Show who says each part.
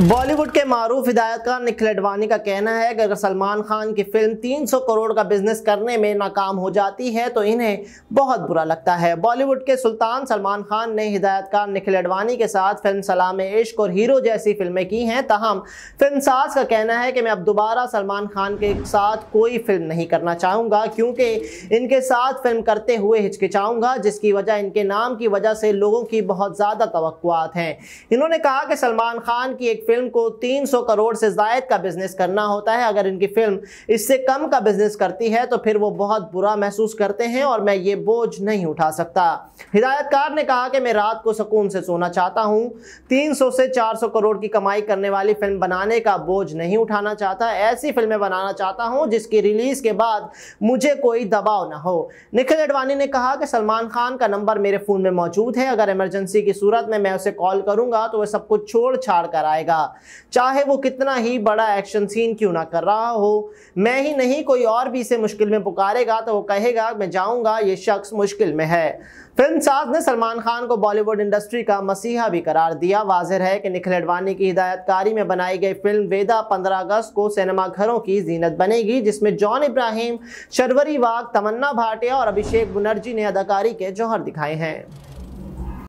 Speaker 1: बॉलीवुड के मारूफ हिदायतकार निखिल अडवाणी का कहना है कि अगर सलमान खान की फिल्म 300 करोड़ का बिजनेस करने में नाकाम हो जाती है तो इन्हें बहुत बुरा लगता है बॉलीवुड के सुल्तान सलमान खान ने हिदायतकार निखिल अडवाणी के साथ फिल्म सलाम इश्क और हीरो जैसी फिल्में की हैं तहम फिल्म साज का कहना है कि मैं अब दोबारा सलमान खान के साथ कोई फिल्म नहीं करना चाहूँगा क्योंकि इनके साथ फिल्म करते हुए हिचकिचाऊँगा जिसकी वजह इनके नाम की वजह से लोगों की बहुत ज़्यादा तो हैं इन्होंने कहा कि सलमान खान की एक फिल्म को 300 करोड़ से जायद का बिजनेस करना होता है अगर इनकी फिल्म इससे कम का बिजनेस करती है तो फिर वो बहुत बुरा महसूस करते हैं और मैं ये बोझ नहीं उठा सकता हिदायतकार ने कहा कि मैं रात को सुकून से सोना चाहता हूँ तीन से चार करोड़ की कमाई करने वाली फिल्म बनाने का बोझ नहीं उठाना चाहता ऐसी फिल्में बनाना चाहता हूँ जिसकी रिलीज के बाद मुझे कोई दबाव ना हो निखिल अडवाणी ने कहा कि सलमान खान का नंबर मेरे फ़ोन में मौजूद है अगर इमरजेंसी की सूरत में मैं उसे कॉल करूंगा तो वह सब कुछ छोड़ छाड़ कर आएगा जाएगा चाहे वो कितना ही बड़ा एक्शन सीन क्यों ना कर रहा हो मैं ही नहीं कोई और भी इसे मुश्किल में पुकारेगा तो वो कहेगा मैं जाऊँगा ये शख्स मुश्किल में है फिल्म साज ने सलमान खान को बॉलीवुड इंडस्ट्री का मसीहा भी करार दिया वाजिर है कि निखिल अडवाणी की हिदायतकारी में बनाई गई फिल्म वेदा 15 अगस्त को सिनेमा घरों की जीनत बनेगी जिसमें जॉन इब्राहिम शर्वरी वाघ तमन्ना भाटिया और अभिषेक बनर्जी ने अदाकारी के जौहर दिखाए हैं